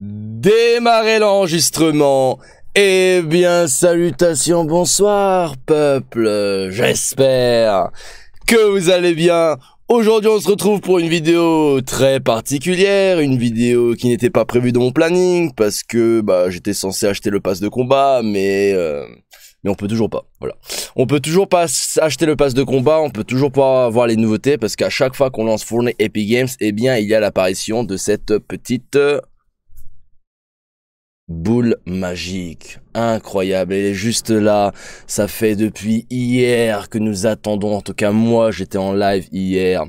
Démarrer l'enregistrement. Eh bien, salutations, bonsoir, peuple. J'espère que vous allez bien. Aujourd'hui, on se retrouve pour une vidéo très particulière, une vidéo qui n'était pas prévue dans mon planning parce que bah j'étais censé acheter le pass de combat, mais euh, mais on peut toujours pas. Voilà, on peut toujours pas acheter le pass de combat, on peut toujours pas avoir les nouveautés parce qu'à chaque fois qu'on lance Fortnite Epic Games, eh bien il y a l'apparition de cette petite euh, boule magique. Incroyable, elle est juste là. Ça fait depuis hier que nous attendons. En tout cas, moi, j'étais en live hier.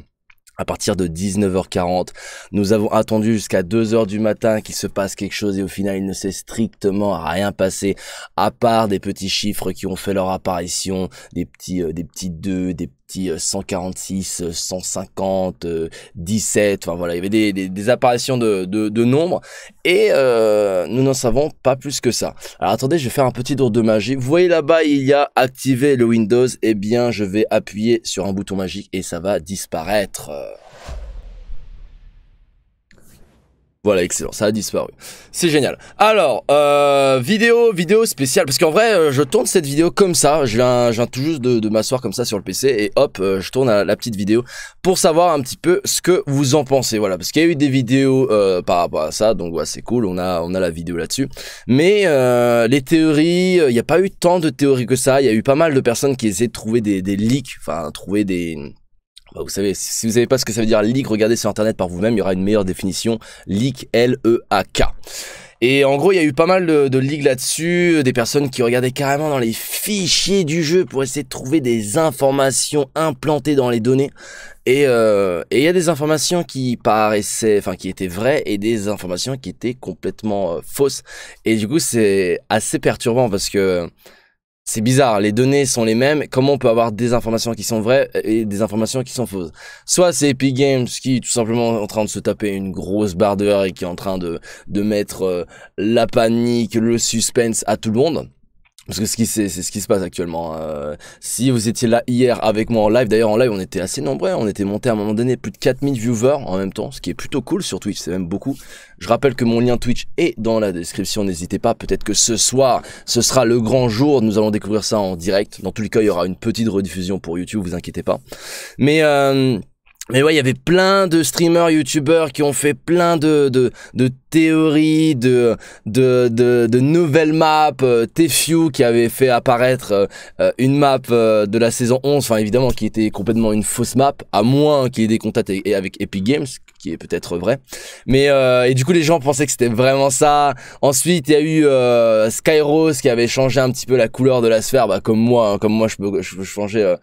À partir de 19h40, nous avons attendu jusqu'à 2h du matin qu'il se passe quelque chose et au final il ne s'est strictement rien passé à part des petits chiffres qui ont fait leur apparition, des petits euh, des petits deux, des 146, 150, 17, enfin voilà, il y avait des, des, apparitions de, de, de, nombres, et euh, nous n'en savons pas plus que ça. Alors attendez, je vais faire un petit tour de magie. Vous voyez là-bas, il y a activé le Windows, et eh bien je vais appuyer sur un bouton magique et ça va disparaître. Voilà, excellent, ça a disparu. C'est génial. Alors, euh, vidéo, vidéo spéciale, parce qu'en vrai, euh, je tourne cette vidéo comme ça, je viens, tout juste de, m'asseoir comme ça sur le PC, et hop, euh, je tourne la, petite vidéo pour savoir un petit peu ce que vous en pensez, voilà, parce qu'il y a eu des vidéos par rapport à ça, donc ouais, c'est cool, on a, on a la vidéo là-dessus. Mais les théories, il n'y a pas eu tant de théories que ça, il y a eu pas mal de personnes qui essaient de trouver des leaks, enfin, trouver des bah vous savez, si vous savez pas ce que ça veut dire leak, regardez sur internet par vous-même, il y aura une meilleure définition. Leak, L-E-A-K. Et en gros, il y a eu pas mal de, de ligues là-dessus, euh, des personnes qui regardaient carrément dans les fichiers du jeu pour essayer de trouver des informations implantées dans les données. Et il euh, et y a des informations qui paraissaient, enfin qui étaient vraies, et des informations qui étaient complètement euh, fausses. Et du coup, c'est assez perturbant parce que c'est bizarre, les données sont les mêmes, comment on peut avoir des informations qui sont vraies et des informations qui sont fausses Soit c'est Epic Games qui est tout simplement en train de se taper une grosse barre de et qui est en train de, de mettre euh, la panique, le suspense à tout le monde, parce que ce qui c'est ce qui se passe actuellement. Euh, si vous étiez là hier avec moi en live, d'ailleurs en live on était assez nombreux, hein. on était monté à un moment donné plus de 4000 viewers en même temps, ce qui est plutôt cool sur Twitch, c'est même beaucoup. Je rappelle que mon lien Twitch est dans la description, n'hésitez pas, peut-être que ce soir, ce sera le grand jour, nous allons découvrir ça en direct. Dans tous les cas, il y aura une petite rediffusion pour YouTube, vous inquiétez pas. Mais euh, mais ouais, il y avait plein de streamers, youtubeurs qui ont fait plein de, de, de théories, de, de, de, nouvelles maps. Euh, qui avait fait apparaître euh, euh, une map euh, de la saison 11, enfin évidemment qui était complètement une fausse map, à moins qu'il y ait des contacts avec Epic Games, qui est peut-être vrai. Mais et du coup les gens pensaient que c'était vraiment ça. Ensuite il y a eu Skyrose qui avait changé un petit peu la couleur de la sphère, bah, comme moi, hein, comme moi je peux je peux changer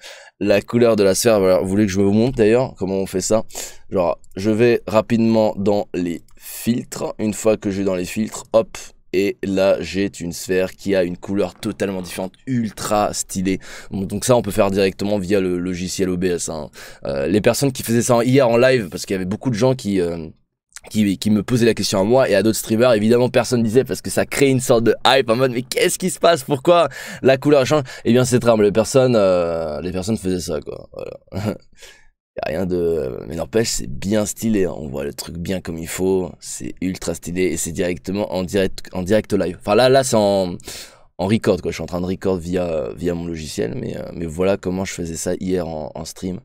la couleur de la sphère. Alors, vous voulez que je vous montre d'ailleurs comment on fait ça Genre, je vais rapidement dans les filtres. Une fois que j'ai dans les filtres, hop, et là j'ai une sphère qui a une couleur totalement différente, ultra stylée. Donc ça on peut faire directement via le logiciel OBS. Hein. Euh, les personnes qui faisaient ça hier en live, parce qu'il y avait beaucoup de gens qui... Euh, qui, me posait la question à moi et à d'autres streamers. Évidemment, personne ne disait parce que ça crée une sorte de hype en mode mais qu'est-ce qui se passe Pourquoi la couleur change Eh bien, c'est drame, Les personnes, euh, les personnes faisaient ça, quoi. Voilà. y rien de. Mais n'empêche, c'est bien stylé. Hein. On voit le truc bien comme il faut. C'est ultra stylé et c'est directement en direct, en direct live. Enfin là, là, c'est en, en record quoi. Je suis en train de record via via mon logiciel, mais euh, mais voilà comment je faisais ça hier en stream.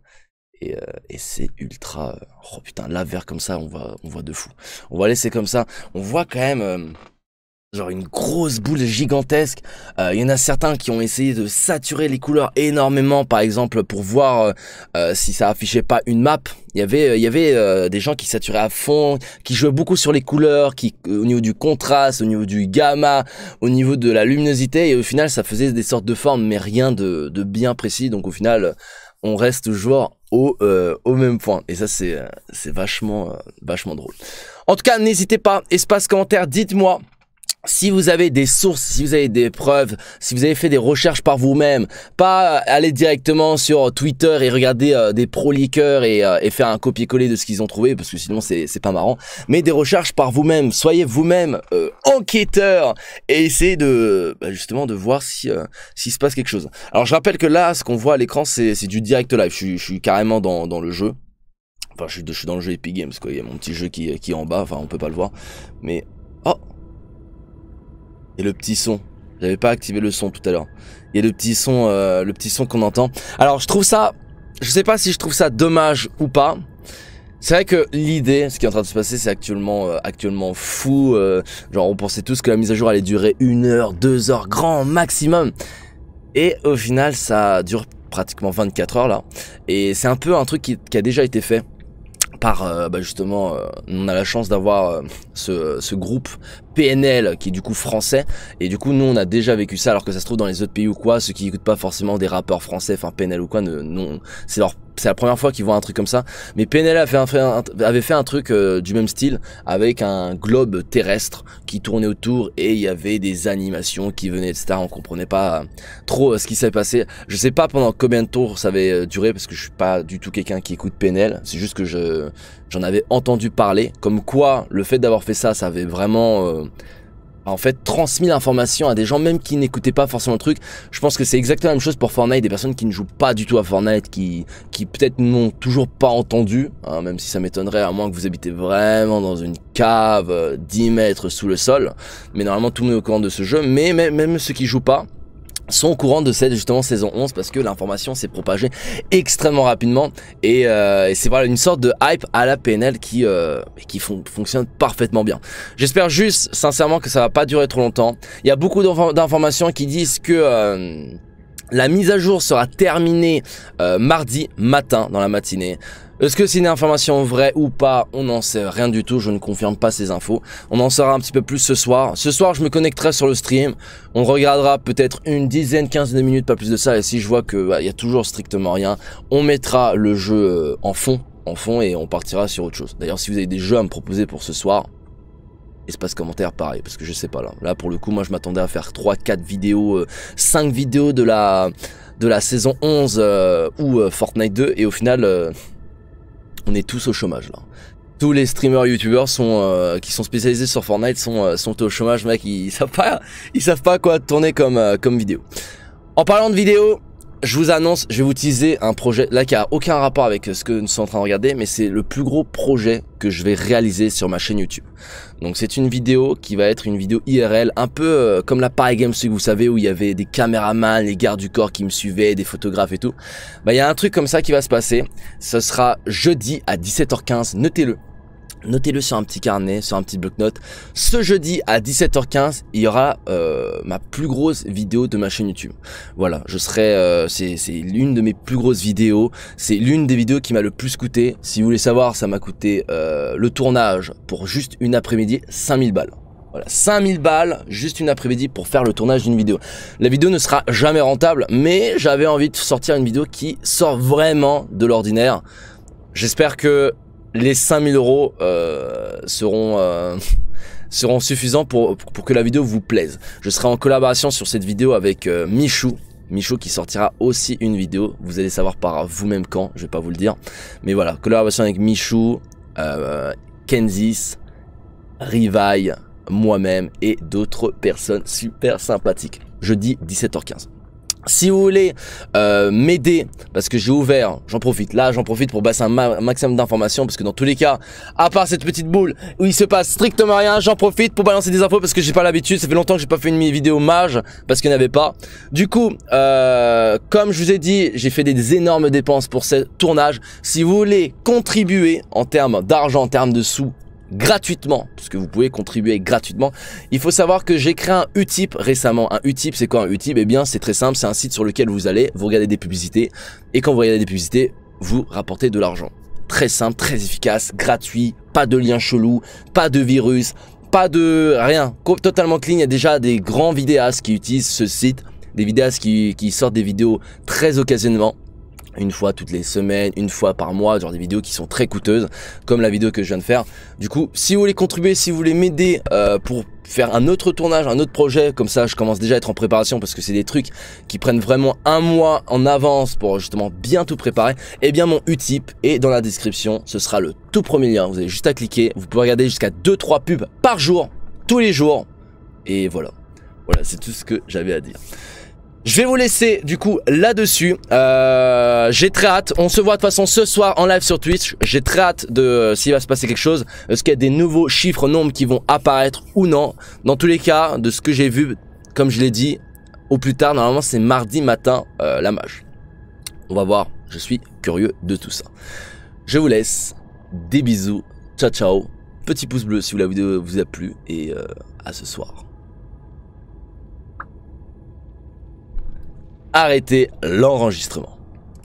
Euh, et, c'est ultra. Euh, oh putain, là, vert comme ça, on voit, on voit de fou. On va laisser comme ça. On voit quand même. Euh, genre une grosse boule gigantesque. Il y en a certains qui ont essayé de saturer les couleurs énormément, par exemple pour voir si ça affichait pas une map. Il y avait, il y avait des gens qui saturaient à fond, qui jouaient beaucoup sur les couleurs, qui au niveau du contraste, au niveau du gamma, au niveau de la luminosité, et au final ça faisait des sortes de formes, mais rien de, de bien précis. Donc au final on reste toujours au, euh, au même point. Et ça, c'est euh, vachement, euh, vachement drôle. En tout cas, n'hésitez pas, espace commentaire, dites-moi si vous avez des sources, si vous avez des preuves, si vous avez fait des recherches par vous-même, pas aller directement sur Twitter et regarder euh, des pro liqueurs euh, et, faire un copier-coller de ce qu'ils ont trouvé, parce que sinon c'est pas marrant, mais des recherches par vous-même, soyez vous-même euh, enquêteur et essayez de bah, justement de voir si s'il se passe quelque chose. Alors je rappelle que là, ce qu'on voit à l'écran, c'est du direct live, je suis, carrément dans, le jeu. Enfin, je suis, suis dans le jeu Epic Games, quoi. Il y a mon petit jeu qui, qui est en bas, enfin, on peut pas le voir. Mais... Oh et le petit son. J'avais pas activé le son tout à l'heure. Il y a le petit son, euh, le petit son qu'on entend. Alors je trouve ça, je sais pas si je trouve ça dommage ou pas. C'est vrai que l'idée, ce qui est en train de se passer, c'est actuellement, euh, actuellement fou. Euh, genre on pensait tous que la mise à jour allait durer une heure, deux heures, grand maximum. Et au final, ça dure pratiquement 24 heures là. Et c'est un peu un truc qui, a déjà été fait par bah, justement on a la chance d'avoir ce, ce, groupe PNL qui est du coup français. Et du coup, nous, on a déjà vécu ça, alors que ça se trouve dans les autres pays ou quoi, ceux qui écoutent pas forcément des rappeurs français, enfin PNL ou quoi, ne, non, c'est leur c'est la première fois qu'ils voient un truc comme ça. Mais PNL avait fait un, avait fait un truc euh, du même style avec un globe terrestre qui tournait autour et il y avait des animations qui venaient, etc. On comprenait pas euh, trop euh, ce qui s'est passé. Je sais pas pendant combien de tours ça avait duré parce que je suis pas du tout quelqu'un qui écoute PNL. C'est juste que je j'en avais entendu parler. Comme quoi, le fait d'avoir fait ça, ça avait vraiment en fait transmis l'information à des gens même qui n'écoutaient pas forcément le truc. Je pense que c'est exactement la même chose pour Fortnite, des personnes qui ne jouent pas du tout à Fortnite, qui, qui peut-être n'ont toujours pas entendu, hein, même si ça m'étonnerait, à moins que vous habitez vraiment dans une cave 10 euh, mètres sous le sol. Mais normalement tout le monde est au courant de ce jeu, mais même, même ceux qui jouent pas, sont au courant de cette justement saison 11 parce que l'information s'est propagée extrêmement rapidement euh, et, c'est voilà une sorte de hype à la PNL qui euh, qui fonctionne parfaitement bien. J'espère juste sincèrement que ça va pas durer trop longtemps. Il y a beaucoup d'informations qui disent que euh, la mise à jour sera terminée mardi matin dans la matinée. Est-ce que c'est une information vraie ou pas On n'en sait rien du tout, je ne confirme pas ces infos. On en saura un petit peu plus ce soir. Ce soir, je me connecterai sur le stream. On regardera peut-être une dizaine, quinze de minutes, pas plus de ça. Et si je vois qu'il bah, y a toujours strictement rien, on mettra le jeu euh, en fond, en fond et on partira sur autre chose. D'ailleurs, si vous avez des jeux à me proposer pour ce soir, espace commentaire pareil parce que je sais pas là là pour le coup moi je m'attendais à faire 3 4 vidéos euh, cinq 5 vidéos de la de la saison 11 euh, ou Fortnite 2 et au final on est tous au chômage là. Tous les streamers youtubeurs sont euh, qui sont spécialisés sur Fortnite sont, euh, sont au chômage mec, ils, savent pas ils savent pas quoi tourner comme, euh, comme vidéo. En parlant de vidéo, je vous annonce, je vais vous teaser un projet là qui a aucun rapport avec ce que nous sommes en train de regarder, mais c'est le plus gros projet que je vais réaliser sur ma chaîne YouTube. Donc c'est une vidéo qui va être une vidéo IRL, un peu euh, comme la Paris Games, vous savez, où il y avait des caméramans, les gardes du corps qui me suivaient, des photographes et tout. Bah il y a un truc comme ça qui va se passer. Ce sera jeudi à 17h15, notez-le. Notez-le sur un petit carnet, sur un petit bloc note Ce jeudi à 17h15, il y aura euh, ma plus grosse vidéo de ma chaîne YouTube. Voilà, je serai, euh, c'est l'une de mes plus grosses vidéos. C'est l'une des vidéos qui m'a le plus coûté. Si vous voulez savoir, ça m'a coûté euh, le tournage pour juste une après-midi, 5000 balles. Voilà, 5000 balles, juste une après-midi pour faire le tournage d'une vidéo. La vidéo ne sera jamais rentable, mais j'avais envie de sortir une vidéo qui sort vraiment de l'ordinaire. J'espère que les 5000 euros euh, seront... Euh, seront suffisants pour, que la vidéo vous plaise. Je serai en collaboration sur cette vidéo avec euh, Michou. Michou qui sortira aussi une vidéo. Vous allez savoir par vous-même quand, je vais pas vous le dire. Mais voilà, collaboration avec Michou, Kenzis, Rivaille, moi-même et d'autres personnes super sympathiques. Jeudi 17h15. Si vous voulez euh, m'aider, parce que j'ai ouvert, j'en profite là, j'en profite pour passer un, maximum d'informations, parce que dans tous les cas, à part cette petite boule où il se passe strictement rien, j'en profite pour balancer des infos parce que j'ai pas l'habitude, ça fait longtemps que j'ai pas fait une vidéo mage, parce qu'il n'y avait pas. Du coup, euh, comme je vous ai dit, j'ai fait des énormes dépenses pour ce tournage. Si vous voulez contribuer en termes d'argent, en termes de sous, gratuitement, parce que vous pouvez contribuer gratuitement. Il faut savoir que j'ai créé un Utip récemment. Un Utip, c'est quoi un Utip Eh bien, c'est très simple, c'est un site sur lequel vous allez, vous regardez des publicités, et quand vous regardez des publicités, vous rapportez de l'argent. Très simple, très efficace, gratuit, pas de lien chelou, pas de virus, pas de rien, totalement clean. Il y a déjà des grands vidéastes qui utilisent ce site, des vidéastes qui, qui sortent des vidéos très occasionnellement, une fois toutes les semaines, une fois par mois, genre des vidéos qui sont très coûteuses, comme la vidéo que je viens de faire. Du coup, si vous voulez contribuer, si vous voulez m'aider euh, pour faire un autre tournage, un autre projet, comme ça je commence déjà à être en préparation parce que c'est des trucs qui prennent vraiment un mois en avance pour justement bien tout préparer, et eh bien mon Utip est dans la description, ce sera le tout premier lien, vous avez juste à cliquer, vous pouvez regarder jusqu'à 2-3 pubs par jour, tous les jours, et voilà. Voilà, c'est tout ce que j'avais à dire. Je vais vous laisser du coup là-dessus. Euh, j'ai très hâte. On se voit de toute façon ce soir en live sur Twitch. J'ai très hâte de euh, s'il va se passer quelque chose. Est-ce qu'il y a des nouveaux chiffres, nombres qui vont apparaître ou non Dans tous les cas, de ce que j'ai vu, comme je l'ai dit, au plus tard, normalement c'est mardi matin euh, la mage. On va voir. Je suis curieux de tout ça. Je vous laisse. Des bisous. Ciao ciao. Petit pouce bleu si la vidéo vous a plu. Et à ce soir. Arrêtez l'enregistrement.